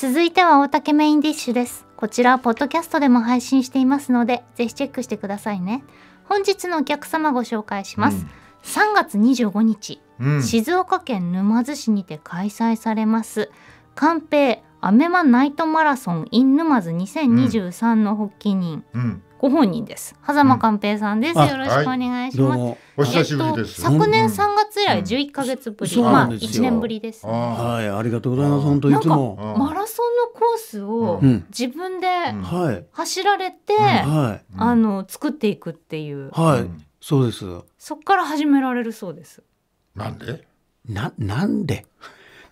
続いては大竹メインディッシュです。こちら、ポッドキャストでも配信していますので、ぜひチェックしてくださいね。本日のお客様ご紹介します。うん3月25日、うん、静岡県沼津市にて開催されます寛平アメマナイトマラソン in 沼津2023の発起人、うん、ご本人です。狭間寛平さんです。よろしくお願いします。はい、お久しぶりです。えっと、昨年三月以来十一ヶ月ぶり、うんうん、まあ一年ぶりです、ね、はい、ありがとうございます。本当いつもマラソンのコースを自分で走られて、うんはい、あの作っていくっていう。はい、そうです。そこから始められるそうです。なんで？ななんで？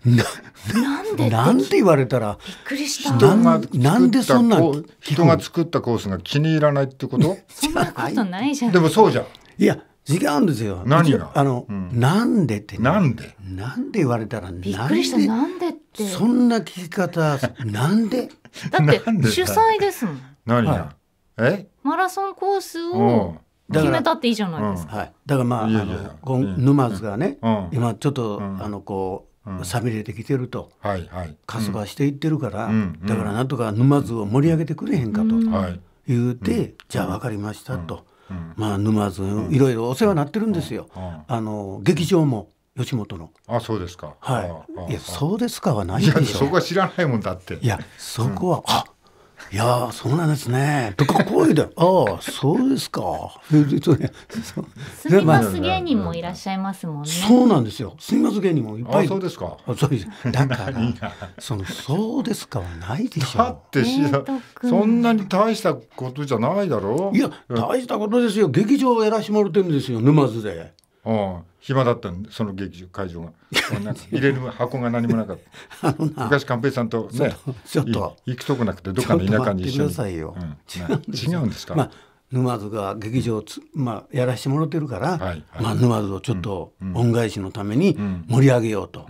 なんでなんて言われたらびっくりしたなんでそんな人が作ったコースが気に入らないってことそんなことないじゃんでもそうじゃんいや違うんですよ何があの、うん、なんでって、ね、なんでなんで言われたらびっくりしたなんでってそんな聞き方なんでだって主催ですもん何が、はいえマラソンコースを決めたっていいじゃないですか。だからまああの沼津がね、今ちょっと、あのこうさびれてきてると、はいはい、過疎化していってるから、だからなんとか沼津を盛り上げてくれへんかと言うて、じゃあ分かりましたと、まあ沼津いろいろお世話になってるんですよ、あの劇場も。吉本の。あ、そうですか。はい。いや、そうですかはないでしょ。そこは知らないもんだって。いや、そこは、あ、いやそうなんですね。とかこういうで、ああ、そうですか。すみます芸人もいらっしゃいますもんね。そうなんですよ。すみます芸人もいっぱい。そうですか。そうです。だから、その、そうですかはないでしょ。だってし、そんなに大したことじゃないだろう。いや、大したことですよ。劇場をやらしてもらってるんですよ、沼津で。暇だったんでその劇場会場が 入れる箱が何もなかった 昔寛平さんとねちょっと行くとこなくてどっかの田舎に一緒に、違うんですか、沼津が劇場まあ、やらしてもらってるから、まあ、沼津をちょっと恩返しのために盛り上げようと、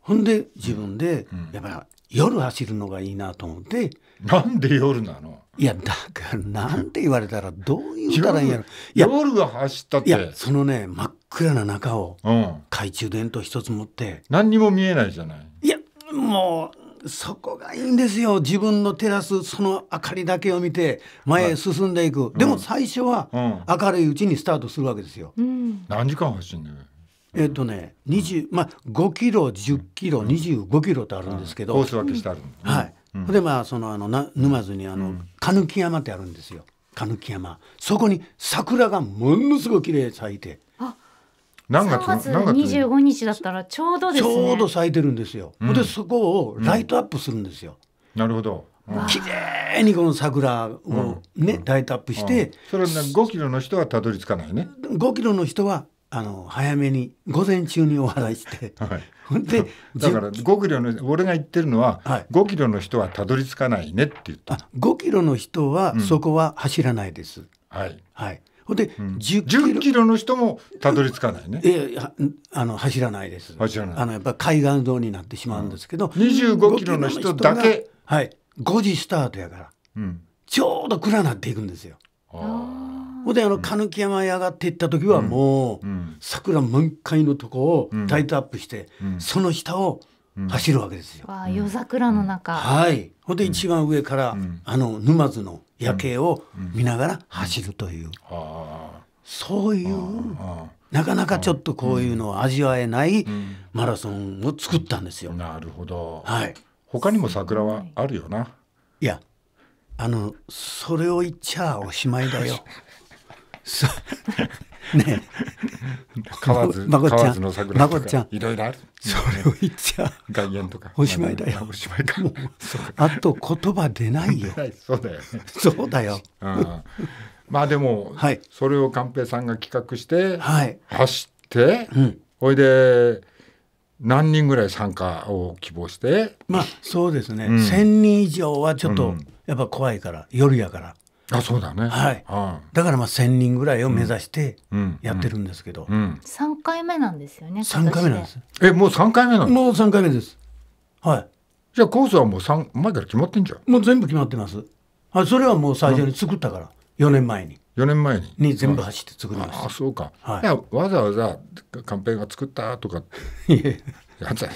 ほんで自分で、やっぱ夜走るのがいいなと思って。なんで夜なのいやだからなんて言われたらどう言ったらいいんやろ 夜夜走ったっていやそのね真っ暗な中を、うん、懐中電灯一つ持って何にも見えないじゃないいやもうそこがいいんですよ自分のテラスその明かりだけを見て前へ進んでいく、はい、でも最初は明るいうちにスタートするわけですよ、うん、何時間走るんだよえっとね、20まあ五キロ、十キロ、二十五キロとあるんですけど、コース分けしてある。はい。でまあそのあのな沼津にあの讃岐山ってあるんですよ。讃岐山。そこに桜がものすごく綺麗咲いて。何月何月二十五日だったらちょうどですねちょうど咲いてるんですよ、でそこをライトアップするんですよ、うん、なるほど綺麗、ん、にこの桜をね、ライトアップして、それは5キロの人はたどり着かないね5キロの人はあの早めに午前中にお話いして、はい、で だから5キロの俺が言ってるのは、はい、5キロの人はたどり着かないねって言った5キロの人はそこは走らないです、うん、はいはいで、うん、10, キ10キロの人もたどり着かないね。いやあの走らないです。走らない。あのやっぱ海岸沿いになってしまうんですけど、うん、25キロの人だけはい5時スタートやから、うん、ちょうど暗なっていくんですよ。ああ。ほんであの狸山へ上がっていった時はもう、桜満開のとこをライトアップして、その下を走るわけですよ。わあ夜桜の中、はい。ほんで一番上から、あの沼津の夜景を見ながら走るという、そういうなかなかちょっとこういうのを味わえないマラソンを作ったんですよ。なるほど。はい。他にも桜はあるよな。いや、あのそれを言っちゃおしまいだよ。ね河津まこちゃんまこちゃんいろいろあるそれを言っちゃ外苑とかおしまいだよおしまいかもそあと言葉出ないよそうだよそうだよ、うん。まあでも、それを寛平さんが企画して、走って、うん。おいで何人ぐらい参加を希望してまあそうですね、う1人以上はちょっとやっぱ怖いから夜やから。あそうだね、はい、うん、だからまあ1,000人ぐらいを目指してやってるんですけど、うん3回目なんですよね3回目なんですえもう3回目なのもう3回目ですはいじゃあコースはもう3前から決まってんじゃんもう全部決まってますあそれはもう最初に作ったから、うん、4年前に4年前にに全部走って作りましたあそうか、はい、いやわざわざカンペが作ったとかってやつは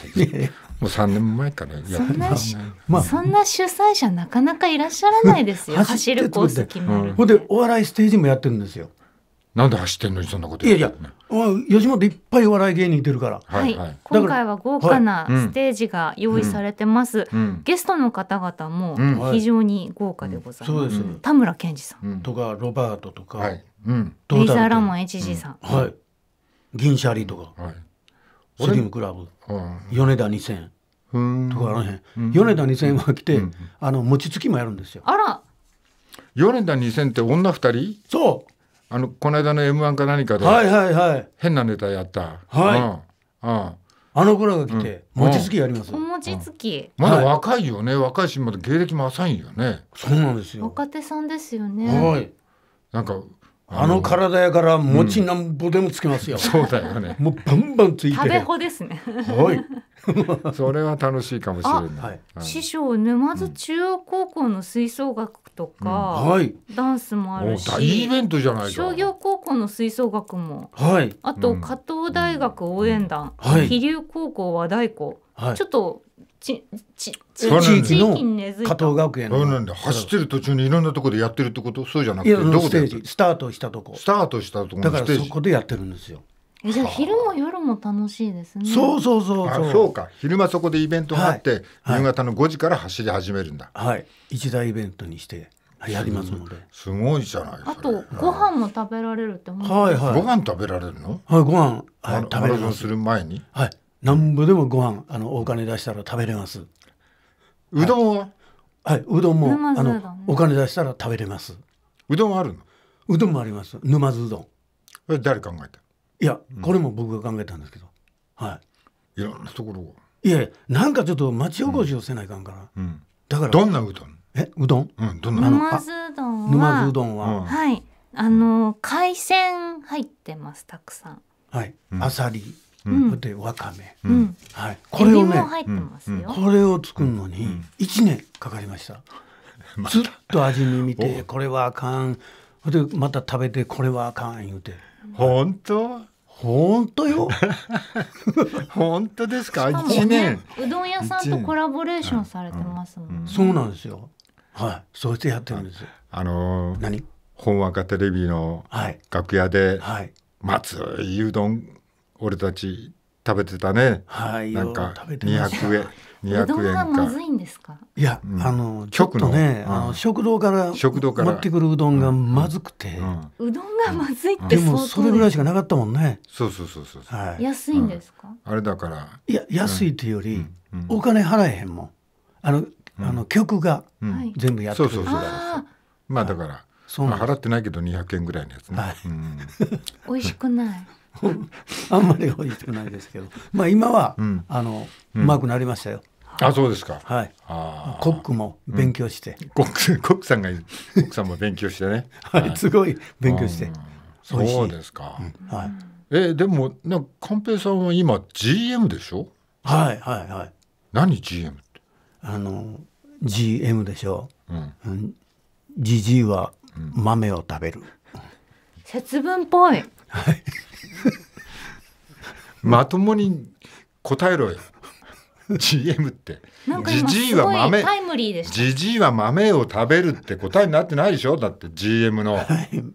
もう3年前からやってます、まあ、そんな主催者なかなかいらっしゃらないですよ走るコース決る、うん、ほんでお笑いステージもやってるんですよなんで走ってんのにそんなこといやいや吉本いっぱいお笑い芸人いてるから、はい、はい、今回は豪華なステージが用意されてます、はいうん、ゲストの方々も非常に豪華でございますうん田村健二さん、とかロバートとか、はいうん、レイザーラモン HG さん、はい銀シャリとか、はいスリムクラブ、うん、米田2000とかあの辺、米田2000は来て、あの餅つきもやるんですよ。あら米田2000って女2人そうあのこの間の m 1か何かで、はいはいはい、変なネタやった。はい、うんうんあの頃が来て、餅つきやります。餅つき。まだ若いよね、若いし、まだ芸歴も浅いよね。そうなんですよ。若手さんですよね。はい。なんか、あの体やから餅なんぼでもつけますよ、うん、そうだよねもうバンバンついて食べ歩ですねはい それは楽しいかもしれない、はい、師匠沼津中央高校の吹奏楽とか、うん、はい、ダンスもあるし大イベントじゃない商業高校の吹奏楽も、はい、あと、加藤大学応援団、はい、飛龍高校和太鼓、はい、ちょっとちち地域の加藤学園の走ってる途中にいろんなところでやってるってことそうじゃなくてどこでスタートしたとこスタートしたとこだからそこでやってるんですよえじゃ昼も夜も楽しいですねそうそうそうそうそうか昼間そこでイベントがあって、はい、夕方の5時から走り始めるんだはい一大イベントにしてやりますのですごいじゃないあとご飯も食べられるってはいはいご飯食べられるのはいご飯はい食べられるする前にはいな部でもご飯あのお金出したら食べれます。うどんは、はい、はい、うどんも、んあのお金出したら食べれます。うどんあるの？うどんもあります。沼津うどん。え誰考えた？いや、これも僕が考えたんですけど、うん、はい。いろんなところを。いやなんかちょっと町おこしをせないかんから。うん、だから。どんなうどん？えうどん？うん、どんな沼津うどんは。沼津うどんは。はい。あの海鮮入ってますたくさん。はい。あさり。うでわかめ、うん、はい、これをねこれを作るのに1年かかりました。ずっと味に見てこれはあかんでまた食べてこれはあかん言うて本当本当よ 本当ですかか、ね、年うどん屋さんとコラボレーションされてますもん、ねうんうん、そうなんですよはいそうやってやってるんですあのー、何本若テレビの楽屋で、はい、松井うどん俺たち食べてたね。はい、なんか二百円。200円か。まずいんですか。いや、うん、あのちょっとね、あの食堂から食堂から持ってくるうどんがまずくて、うどんがまずいってでもそれぐらいしかなかったもんね。そうそうそうそう。はい、安いんですか。あれだから。いや安いというより、お金払えへんもん。あの、あの曲が全部やってる、うん、そうそうそうまあだから、そう払ってないけど200円ぐらいのやつね。はいうん、美味しくない。あんまり美味しくないですけど、まあ今は、うん、あの、うまくなりましたよ。あ、そうですか。はい。コックも勉強して。コック、コックさんが、コックさんも勉強してね。はい、すごい勉強して。そうですか。はい。え、でも、な、寛平さんは今 GM でしょはい、はい、はい。何 GM って。あの、GM でしょう。うん。じじいは豆を食べる。節分っぽい。はい、まともに答えろよ GM ってじじいは豆じジいは豆を食べるって答えになってないでしょだって GM の、はい、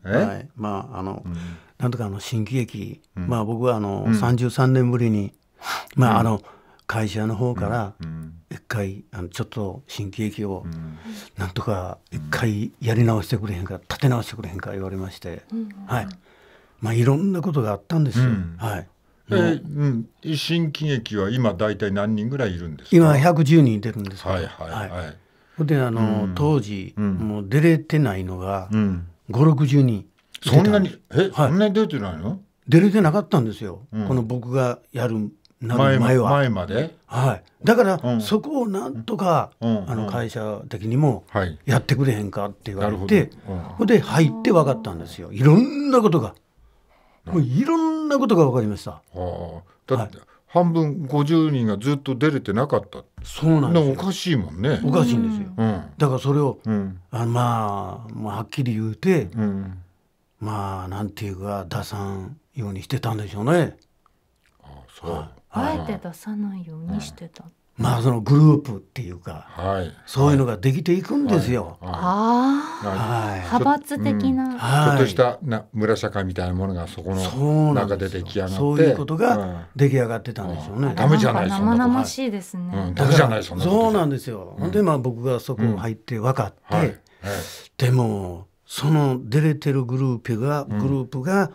はい、まああの、うん、なんとかあの新喜劇、うん、まあ僕はあの、うん、33年ぶりにまああの、会社の方から一回あのちょっと新喜劇をなんとか一回やり直してくれへんか立て直してくれへんか言われまして、はいまあ、いろんなことがあったんですよ。うん、はい。えー、うん、新喜劇は今大体何人ぐらいいるんですか。今110人出るんです。はいはいはい。はい、であの、うん、当時、うん、もう出れてないのが5、60人。そんなにえ、はい、そんなに出てないの？出れてなかったんですよ。この僕がやる前は前まで。はい。だから、そこをなんとか、あの会社的にもやってくれへんかって言われて、ほ、はい、で入って分かったんですよ。いろんなことが。もういろんなことが分かりました。はあ、だって、半分50人がずっと出れてなかった。そうなんですおかしいもんね。おかしいんですよ。うん、だからそれを、うん、あまあ、まあ、はっきり言うて、うん、まあなんていうか出さんようにしてたんでしょうね。ああそう。あえて出さないようにしてたって。まあそのグループっていうか、はい、そういうのができていくんですよ。はい、はい、派閥的な、うん、ちょっとしたな村社会みたいなものがそこの中で出来上がって、そういうことが出来上がってたんですよね。ダメじゃない生々しいですね。うん、ダメじゃないですなそうなんですよ。うん、でまあ僕がそこ入って分かって、はい、でもその出れてるグループがグループが、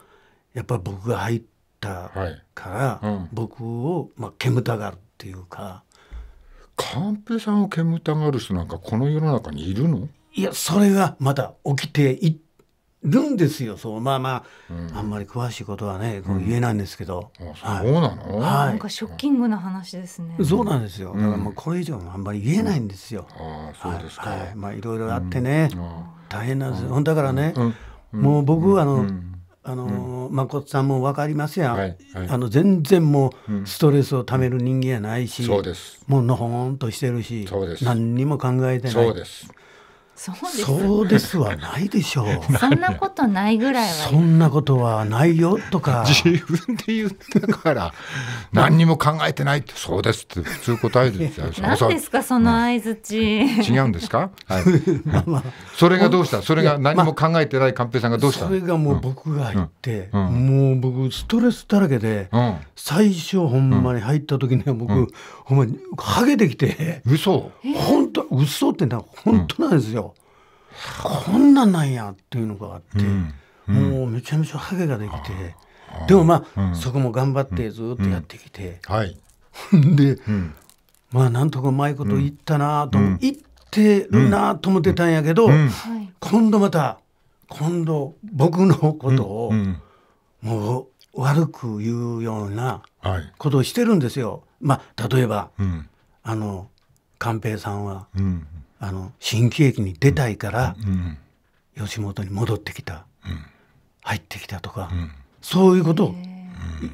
やっぱ僕が入ったから、僕をまあ煙たがるっていうか。寛平さんを煙たがる人なんかこの世の中にいるのいやそれがまた起きているんですよそうまあまあ、うん、あんまり詳しいことはねこう言えないんですけど、うん、あそうなの、はい、なんかショッキングな話ですね、そうなんですよだからもうこれ以上あんまり言えないんですよ、うん、あそうですか、はい、はい、まあいろいろあってね、大変なんですよ、うん、だからね、もう僕はあの、あの、うん、誠さんも分かりますやん、はいはい、あの全然もうストレスをためる人間やないし、うん、もうのほんとしてるし何にも考えてないそうですそうですはないでしょう。そんなことないぐらいは。そんなことはないよとか。自分で言ったから、何にも考えてないって、そうですって普通答える ですか、その相づち。違うんですか、はい それがどうしたそれが何も考えてない寛平さんがどうした、それがもう僕が言って、もう僕、ストレスだらけで、最初、ほんまに入った時には僕、ほんまに、ハゲてきて。嘘本当嘘ってな、本当なんですよ。こんなんなんやっていうのがあって、もうめちゃめちゃハゲができて、でもまあ、そこも頑張ってずっとやってきて、はい、で、まあなんとかうまいこと言ったなと思言ってるなと思ってたんやけど、今度また今度僕のことを、もう悪く言うようなことをしてるんですよ。まあ、例えば、あの寛平さんは、あの新喜劇に出たいから、吉本に戻ってきた、入ってきたとか、そういうことを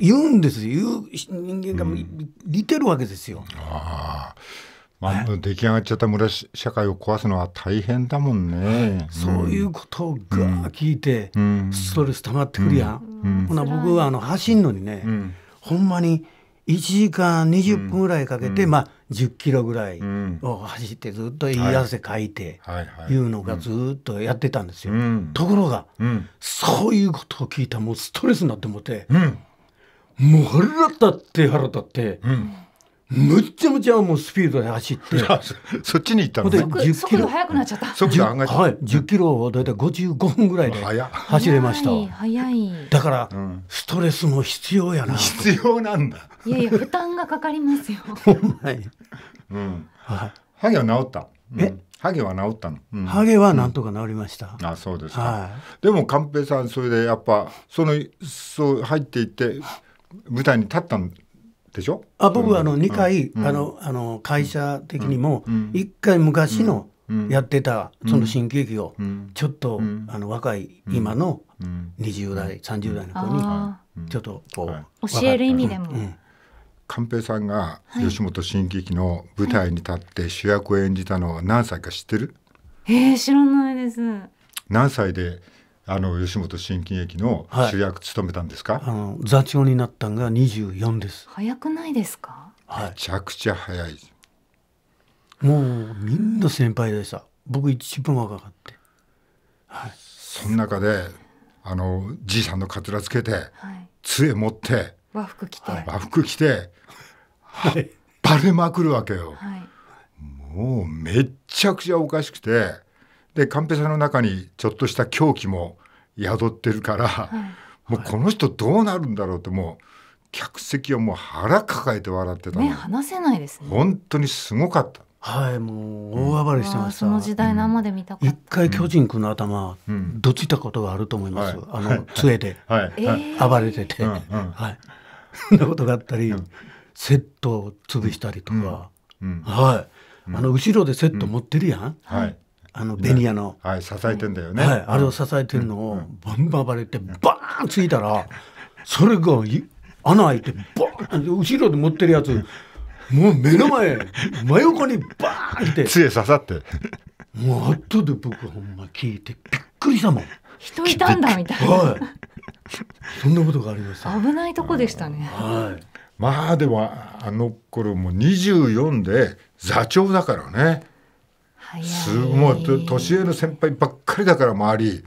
言うんです言う人間が似てるわけですよ。あまあ、出来上がっちゃった村社会を壊すのは大変だもんね。そういうことをが聞いて、ストレス溜まってくるやん。ほな僕はあの走んのにね、ほんまに1時間20分ぐらいかけて、まあ10キロぐらいを走ってずっといい汗かいていうのがずっとやってたんですよ。ところが、そういうことを聞いたもうストレスになって思って、もう腹立って腹立って。うんむっちゃむちゃもうスピードで走ってそっちに行ったのねキロ速くなっちゃった速度上がっちゃった、はい、10キロをだいたい55分ぐらいで走れました早いだから、うん、ストレスも必要やな必要なんだいやいや負担がかかりますよはい、うん、はい、ハゲは治った、うん、えハゲは治ったの、うん、ハゲはなんとか治りました、うん、あそうですか、はい、でも寛平さんそれでやっぱそのそう入っていって舞台に立ったんでしょあ僕はあの2回、あのあの会社的にも1回昔のやってたその新喜劇をちょっと、あの若い今の20代30代の子にちょっとこう教える意味でも。寛平さんが吉本新喜劇の舞台に立って主役を演じたのは何歳か知ってる、えー、知らないです何歳であの吉本新喜劇の主役務めたんですか、はい、あの座長になったんが24です早くないですかめちゃくちゃ早い、もうみんな先輩でした僕一分若かって、はい、その中であのじいさんのかつらつけて、はい、杖持って和服着て、和服着て、はい、バレまくるわけよ、はい、もうめっちゃくちゃおかしくてで寛平さんの中にちょっとした狂気も宿ってるから、はい、もうこの人どうなるんだろうってもう客席はもう腹抱えて笑ってた目離せないですね本当にすごかったはいもう大暴れしてました、うん、その時代生で見た一回巨人君の頭、うん、どついたことがあると思います、うん、あの杖で、はいはい、暴れてて、えー、はいそんなことがあったり、セットを潰したりとか、はいあの後ろでセット持ってるやん、はいあのベニヤの、ね、はい、支えてんだよね、はい、あれを支えてるのをバンバン暴れてバーンついたらそれが穴開いてバーン後ろで持ってるやつもう目の前真横にバーンって杖刺さってもう後で僕ほんま聞いてびっくりしたもん人いたんだみたいな、はい、そんなことがありました危ないとこでしたねはいまあでもあの頃もう24で座長だからねすもう年上の先輩ばっかりだから周り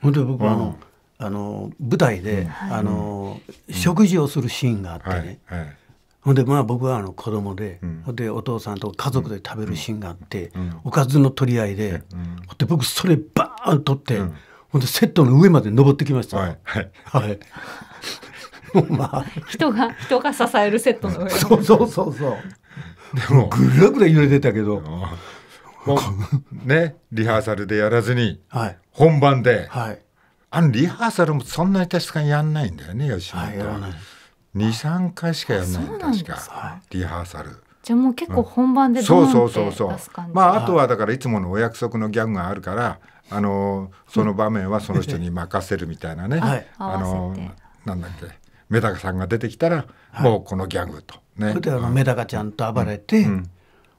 本当に僕はあの、あの舞台で、あの食事をするシーンがあってね、ほんでまあ僕はあの子供で、ほんでお父さんと家族で食べるシーンがあって、おかずの取り合いで、ほんで僕それバーン取って、ほんでセットの上まで登ってきました。はい、はい まあ、人が人が支えるセットの上 そうそうそうそうでもぐるぐら揺れてたけどね、リハーサルでやらずに、はい、本番で、はい、あのリハーサルもそんなに確かにやんないんだよね吉本は、はい、23回しかやんない確かリハーサル。じゃあもう結構本番で、うん、そうそうそうそうまああとはだからいつものお約束のギャグがあるからあのその場面はその人に任せるみたいなね、はい、あのなんだっけメダカさんが出てきたら、もうこのギャグとね。それであのメダカちゃんと暴れて、うんうん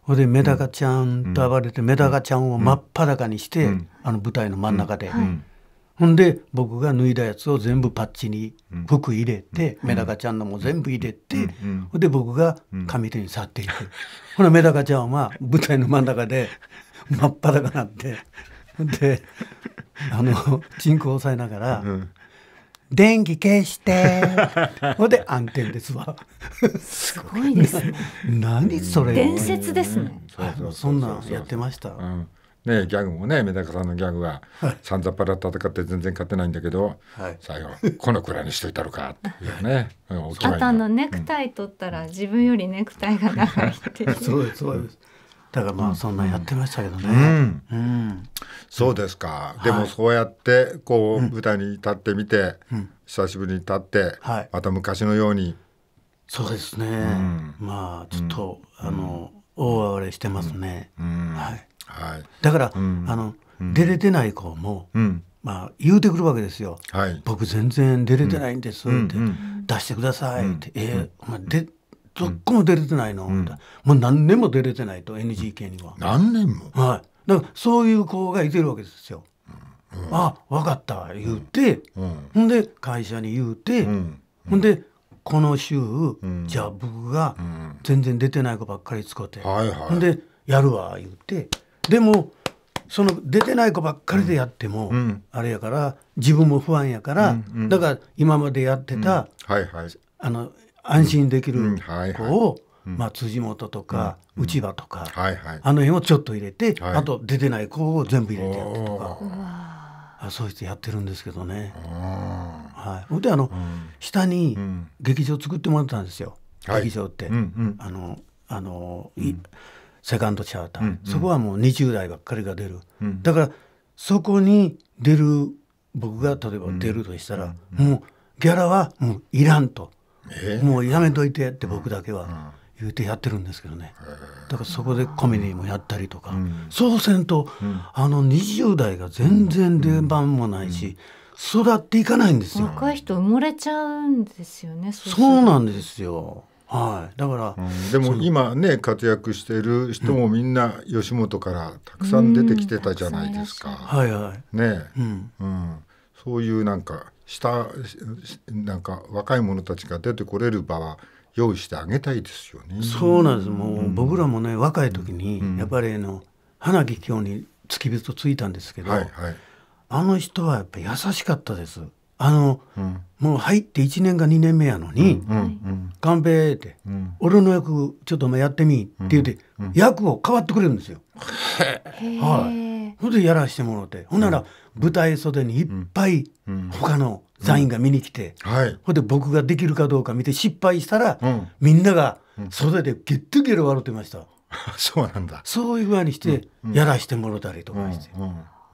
ほでメダカちゃんと暴れて、メダカちゃんを真っ裸にして、あの舞台の真ん中で、ほんで僕が脱いだやつを全部パッチに服入れて、メダカちゃんのも全部入れて、ほんで僕が上手に去っていく、ほなメダカちゃんは舞台の真ん中で真っ裸になってであのチンを押さえながら。電気消して ほで暗転ですわすごいですね 何それ伝説ですね、うん、そんなんやってました、うん、ねギャグもねメダカさんのギャグは、さんざっぱら戦って全然勝てないんだけど、はい、最後このくらいにしといたのかっていうね、は い、あとあのネクタイ取ったら、自分よりネクタイが長いっていうそうですそうですだからまあそんなやってましたけどね。うんうん、そうですか、はい、でもそうやってこう舞台に立ってみて、うん、久しぶりに立って、はい、また昔のように。そうですね、まあちょっと、あの大暴れしてますね。はい、はい、だから、あの出れてない子も、まあ、言うてくるわけですよ。はい、僕全然出れてないんですって、出してくださいって、えー、お前出どこも出れてないの、うん、もう何年も出れてないと NGK には何年もはいだからそういう子がいてるわけですよ、うん、あ分かった言うて、ほんで会社に言うて、ほんでこの週、じゃあ僕が全然出てない子ばっかり使って、はいはい、ほんでやるわ言うてでもその出てない子ばっかりでやっても、うん、あれやから自分も不安やから、うんうん、だから今までやってた、うんはいはい、あの安心できる子を、まあ、辻元とか内場とか、あの辺をちょっと入れて、あと出てない子を全部入れてやってとか。あそうしてやってるんですけどね。はい、であの、下に劇場作ってもらったんですよ、劇場って。あのあの、セカンドチャーター、そこはもう20代ばっかりが出る、だからそこに出る僕が例えば出るとしたら、もうギャラはもういらんと。えー、もうやめといてって僕だけは言うてやってるんですけどね、だからそこでコメディもやったりとか、うん、そうせんと、うん、あの20代が全然出番もないし、うん、育っていかないんですよ若い人埋もれちゃうんですよねそうなんですよはい、だから、うん、でも今ね活躍してる人もみんな吉本からたくさん出てきてたじゃないですか。はいはい。ね、うん、うん、そういうなんかしたなんか若い者たちが出てこれる場は用意してあげたいですよね。そうなんです。もう、うん、僕らもね若い時にやっぱりあの花木京に付き人ついたんですけど、はいはい、あの人はやっぱ優しかったです。あの、うん、もう入って一年か二年目やのに「寛んうん、って「俺の役ちょっとま前やってみ」って言うて、役を変わってくれるんですよ。はいほんでやらしてもってほんなら舞台袖にいっぱい他の座員が見に来て、はい、ほんで僕ができるかどうか見て失敗したら、みんなが袖でゲットゲロ笑ってました。そうなんだ。そういう具合にして、やらしてもろたりとかして。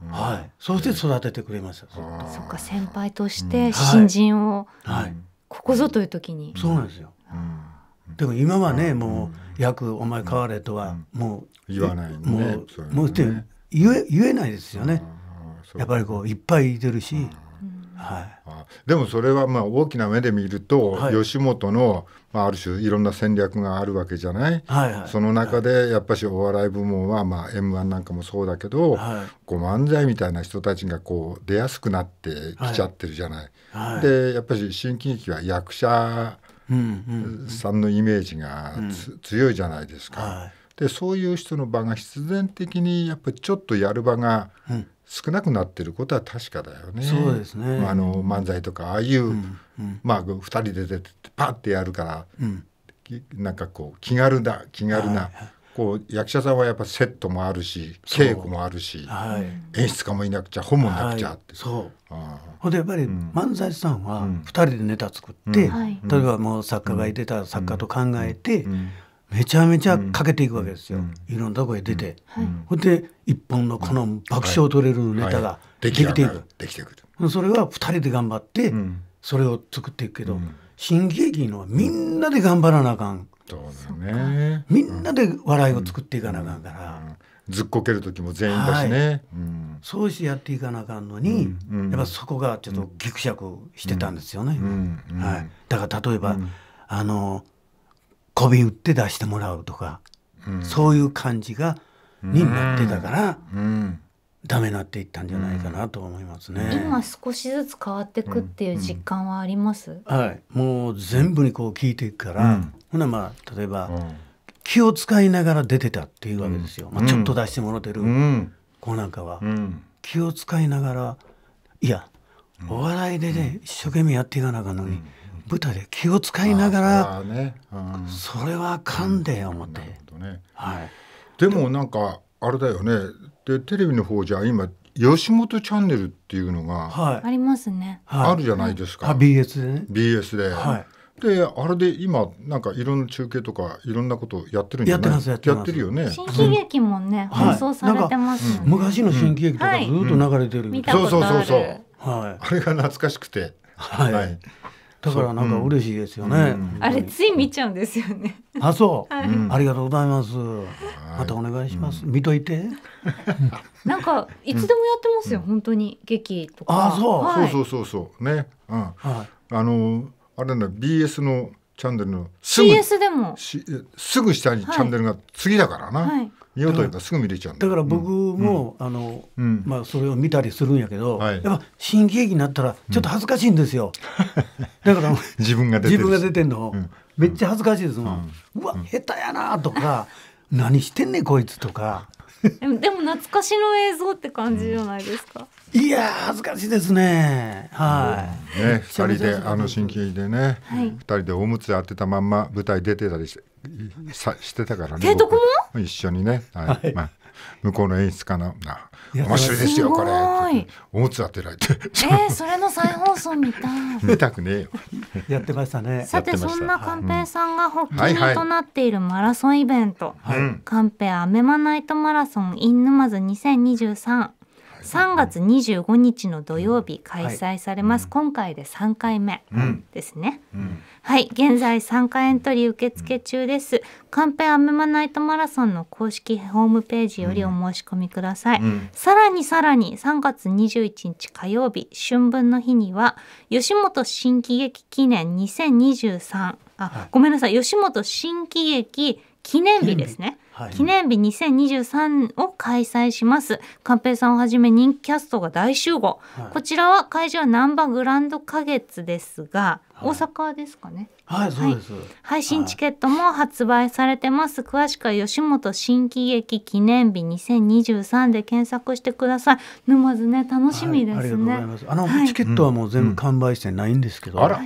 はい、そして育ててくれました。そっか、先輩として新人を。はい。ここぞという時に。そうなんですよ。でも今はね、もう、役お前変われとは、もう。言わない。もう、もう、言え言えないですよね。やっぱりこういっぱいいてるし、はい、でもそれはまあ大きな目で見ると、はい、吉本の、まあ、ある種いろんな戦略があるわけじゃない、はいはい、その中でやっぱりお笑い部門は、まあ、m 1なんかもそうだけど、はい、こう漫才みたいな人たちがこう出やすくなってきちゃってるじゃない。はい、でやっぱり新喜劇は役者さんのイメージが、強いじゃないですか。でそういう人の場が必然的にやっぱりちょっとやる場が少なくなってることは確かだよね。そうですねあの漫才とかああいう、うんうん、まあ2人で出てパッてやるから、うん、なんかこう気軽な気軽な。こう役者さんはやっぱセットもあるし稽古もあるし、はい、演出家もいなくちゃ本もなくちゃって、はい、そうほんでやっぱり漫才師さんは2人でネタ作って、うん、例えばもう作家がいてた作家と考えて、うんうんめちゃめちゃかけていくわけですよ、いろんなとこへ出て、ほ、んで一本のこの爆笑取れるネタができていく,、できていくそれは2人で頑張って、それを作っていくけど、新喜劇のはみんなで頑張らなあかん、そうだねみんなで笑いを作っていかなあかんから、ずっこける時も全員だしね、そうしてやっていかなあかんのに、やっぱそこがちょっとぎくしゃくしてたんですよね、はい、だから例えば、あの媚び売って出してもらうとか、うん、そういう感じが、になってたから、うんダメなっていったんじゃないかなと思いますね。今少しずつ変わってくっていう実感はあります。はい、もう全部にこう聞いていくから、ほなまあ例えば、気を使いながら出てたっていうわけですよ。まあちょっと出してもろてる子なんかは、気を使いながらいやお笑いでね、一生懸命やっていかなあかんのに。舞台で気を使いながら、ねうん、それは勘で思って、うんねはい、でもなんかあれだよねでテレビの方じゃ今吉本チャンネルっていうのがありますねあるじゃないですか、はい、BS でね BS で、はい、であれで今なんかいろんな中継とかいろんなことやってるんじゃないやってるよね新喜劇もね、うん、放送されてます、ね、昔の新喜劇とかずっと流れてる、そうそうそうそう、はい、あれが懐かしくてはい、はいだからなんか嬉しいですよね、あれつい見ちゃうんですよねあそう、ありがとうございますまたお願いします、見といてなんかいつでもやってますよ、本当に劇とかあそう、そうそうそうそうねうん、あのあれね BS のチャンネルのすぐ CS でもすぐ下にチャンネルが次だからな、はい、見ようというかすぐ見れちゃうんだから僕も、うん、あの、うん、まあ、それを見たりするんやけど、はい、やっぱ新喜劇になったらちょっと恥ずかしいんですよ、だから 自分が出てる自分が出てんの、めっちゃ恥ずかしいですもん、うん、わ下手やなとか、何してんねんこいつとかでも懐かしの映像って感じじゃないですか、いや恥ずかしいですね。はい。ね、二人で、あの新規でね、二人でおむつやってたまんま、舞台出てたりして。さ、してたからね。も。一緒にね、はい、まあ。向こうの演出家のな面白いですよこれおむつ当てられてえー、それの再放送見たい 見たくねえよやってましたね さてそんな寛平さんが発起人となっているマラソンイベント「寛平アメマナイトマラソンイン沼津2023」3月25日の土曜日開催されます、はい、今回で3回目ですね、うんうん、はい現在参加エントリー受付中です、うん、カンペアメマナイトマラソンの公式ホームページよりお申し込みください、さらにさらに3月21日火曜日春分の日には吉本新喜劇記念2023あ、はい、ごめんなさい吉本新喜劇記念日ですね、はい、記念日2023を開催します寛平さんをはじめ人気キャストが大集合、はい、こちらは会場は難波グランド花月ですが、はい、大阪ですかねはいそうです、配信チケットも発売されてます、詳しくは吉本新喜劇記念日2023で検索してください沼津ね楽しみですね、ありがとうございますあの、チケットはもう全部完売してないんですけど、うん、あら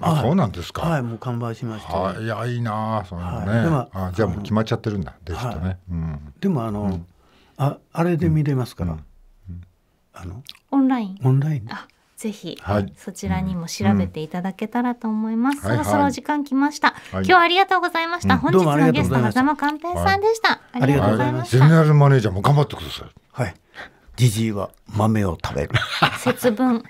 あそうなんですかはいもう完売しました早いや、いういうのね、はい、あじゃあもう決まっちゃってるんだデジとね、うん。でもあの、ああれで見れますから、うんあのオンラインオンラインあぜひ、はい、そちらにも調べていただけたらと思います。そろそろ時間来ました。はい今日はありがとうございました。本日のゲスト、狭間寛平さんでした、ありがとうございました。ゼネラルマネージャーも頑張ってください。はい。じじいは豆を食べる。節分。